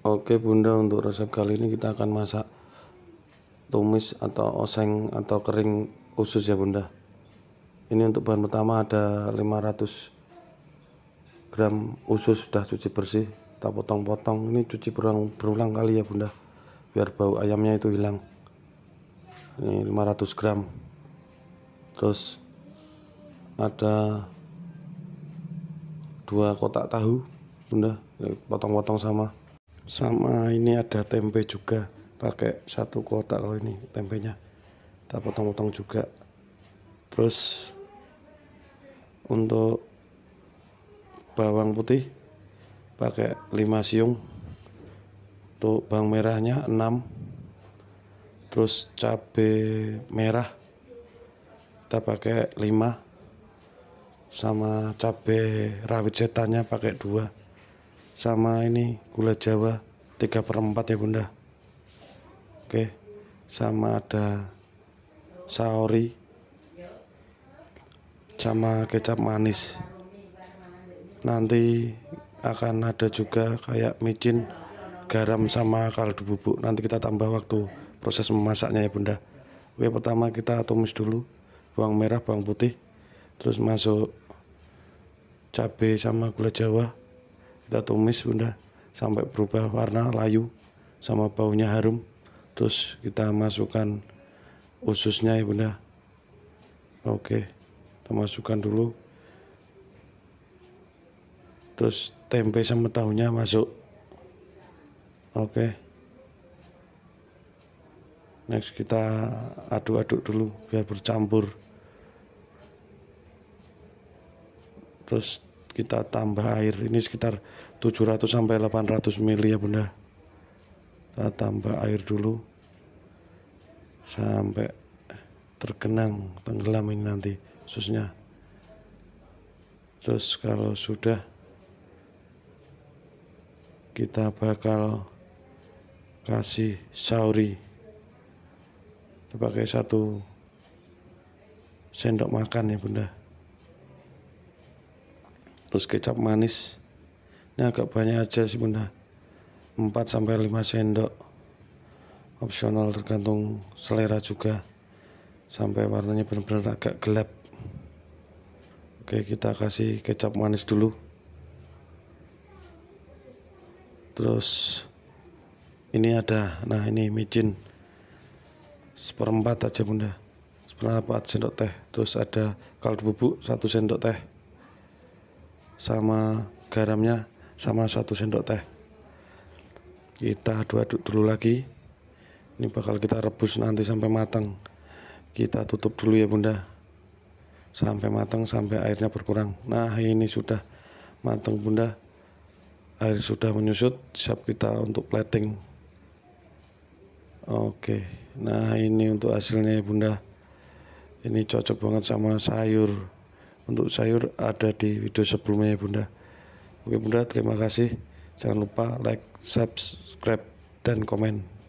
Oke bunda untuk resep kali ini kita akan masak tumis atau oseng atau kering usus ya bunda ini untuk bahan pertama ada 500 gram usus sudah cuci bersih kita potong-potong ini cuci berulang, berulang kali ya bunda biar bau ayamnya itu hilang ini 500 gram terus ada dua kotak tahu bunda potong-potong sama sama ini ada tempe juga pakai satu kotak kalau ini tempenya kita potong-potong juga terus untuk bawang putih pakai 5 siung untuk bawang merahnya 6 terus cabai merah kita pakai 5 sama cabai rawit setannya pakai 2 sama ini gula jawa 3 per 4 ya bunda oke sama ada saori sama kecap manis nanti akan ada juga kayak micin garam sama kaldu bubuk nanti kita tambah waktu proses memasaknya ya bunda oke pertama kita tumis dulu bawang merah bawang putih terus masuk cabai sama gula jawa kita tumis udah sampai berubah warna layu sama baunya harum terus kita masukkan ususnya ya bunda oke kita masukkan dulu terus tempe sama tahunya masuk oke next kita aduk-aduk dulu biar bercampur terus kita tambah air ini sekitar 700 sampai 800 mili ya bunda kita tambah air dulu sampai tergenang tenggelam ini nanti susnya terus kalau sudah kita bakal kasih sauri kita satu sendok makan ya bunda terus kecap manis ini agak banyak aja sih bunda 4 sampai 5 sendok opsional tergantung selera juga sampai warnanya benar-benar agak gelap oke kita kasih kecap manis dulu terus ini ada nah ini micin seperempat aja bunda seperempat sendok teh terus ada kaldu bubuk satu sendok teh sama garamnya sama satu sendok teh kita aduk-aduk dulu lagi ini bakal kita rebus nanti sampai matang kita tutup dulu ya bunda sampai matang sampai airnya berkurang nah ini sudah matang bunda air sudah menyusut siap kita untuk plating oke nah ini untuk hasilnya ya bunda ini cocok banget sama sayur untuk sayur ada di video sebelumnya ya bunda oke bunda terima kasih jangan lupa like subscribe dan komen